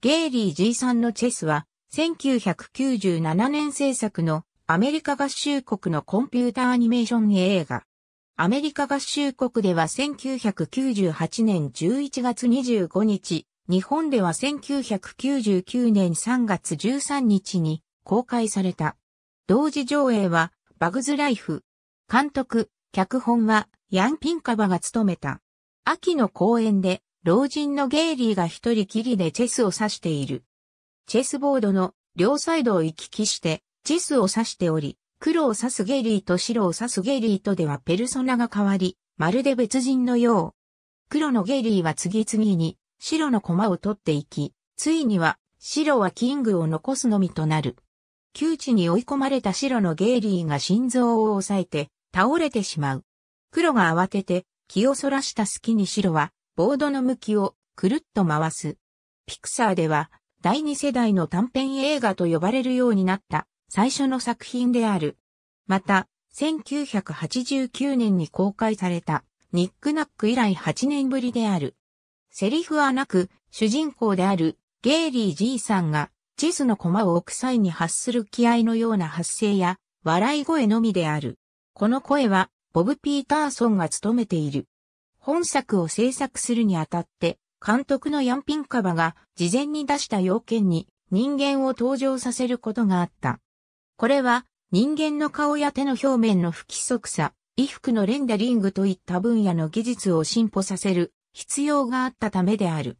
ゲイリー g んのチェスは、1997年制作のアメリカ合衆国のコンピュータアニメーション映画。アメリカ合衆国では1998年11月25日、日本では1999年3月13日に公開された。同時上映はバグズライフ。監督、脚本はヤン・ピンカバが務めた。秋の公演で老人のゲイリーが一人きりでチェスを指している。チェスボードの両サイドを行き来して、チェスを指しており、黒を指すゲイリーと白を指すゲイリーとではペルソナが変わり、まるで別人のよう。黒のゲイリーは次々に白の駒を取っていき、ついには白はキングを残すのみとなる。窮地に追い込まれた白のゲイリーが心臓を抑えて倒れてしまう。黒が慌てて気をそらした隙に白はボードの向きをくるっと回す。ピクサーでは第二世代の短編映画と呼ばれるようになった最初の作品である。また、1989年に公開されたニックナック以来8年ぶりである。セリフはなく、主人公であるゲイリー G さんが地図の駒を置く際に発する気合のような発声や笑い声のみである。この声はボブ・ピーターソンが務めている。本作を制作するにあたって、監督のヤンピンカバが事前に出した要件に人間を登場させることがあった。これは人間の顔や手の表面の不規則さ、衣服のレンダリングといった分野の技術を進歩させる必要があったためである。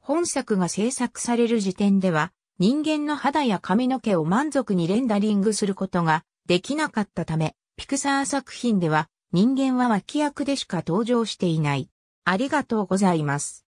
本作が制作される時点では人間の肌や髪の毛を満足にレンダリングすることができなかったため、ピクサー作品では人間は脇役でしか登場していない。ありがとうございます。